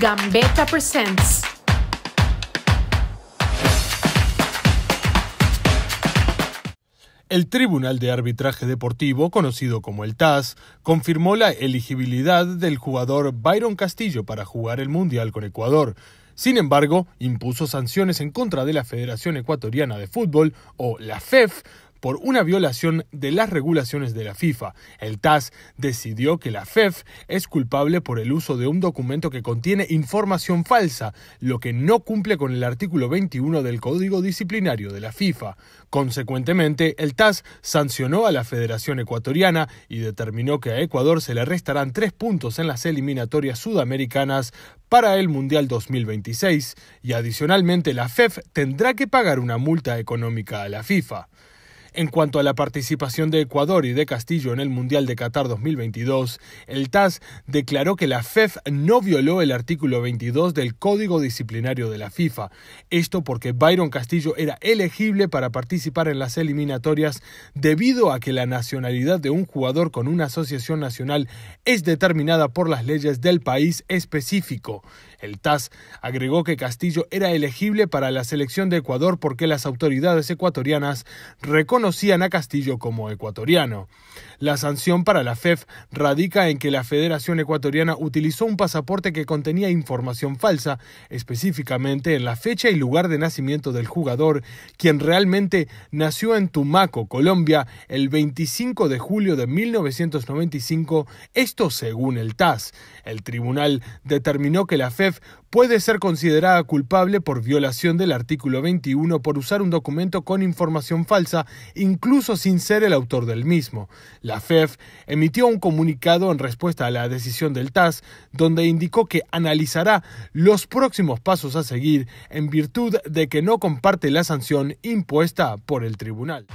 Gambetta Presents. El Tribunal de Arbitraje Deportivo, conocido como el TAS, confirmó la elegibilidad del jugador Byron Castillo para jugar el Mundial con Ecuador. Sin embargo, impuso sanciones en contra de la Federación Ecuatoriana de Fútbol, o la FEF, e por una violación de las regulaciones de la FIFA. El TAS decidió que la FEF e es culpable por el uso de un documento que contiene información falsa, lo que no cumple con el artículo 21 del Código Disciplinario de la FIFA. Consecuentemente, el TAS sancionó a la Federación Ecuatoriana y determinó que a Ecuador se le restarán tres puntos en las eliminatorias sudamericanas para el Mundial 2026 y adicionalmente la FEF e tendrá que pagar una multa económica a la FIFA. En cuanto a la participación de Ecuador y de Castillo en el Mundial de Qatar 2022, el TAS declaró que la FEF e no violó el artículo 22 del Código Disciplinario de la FIFA. Esto porque Byron Castillo era elegible para participar en las eliminatorias debido a que la nacionalidad de un jugador con una asociación nacional es determinada por las leyes del país específico. El TAS agregó que Castillo era elegible para la selección de Ecuador porque las autoridades ecuatorianas reconocen conocían a Castillo como ecuatoriano. La sanción para la FEF e radica en que la Federación Ecuatoriana utilizó un pasaporte que contenía información falsa, específicamente en la fecha y lugar de nacimiento del jugador, quien realmente nació en Tumaco, Colombia, el 25 de julio de 1995, esto según el TAS. El tribunal determinó que la FEF e puede ser considerada culpable por violación del artículo 21 por usar un documento con información falsa incluso sin ser el autor del mismo. La FEF e emitió un comunicado en respuesta a la decisión del TAS, donde indicó que analizará los próximos pasos a seguir en virtud de que no comparte la sanción impuesta por el tribunal.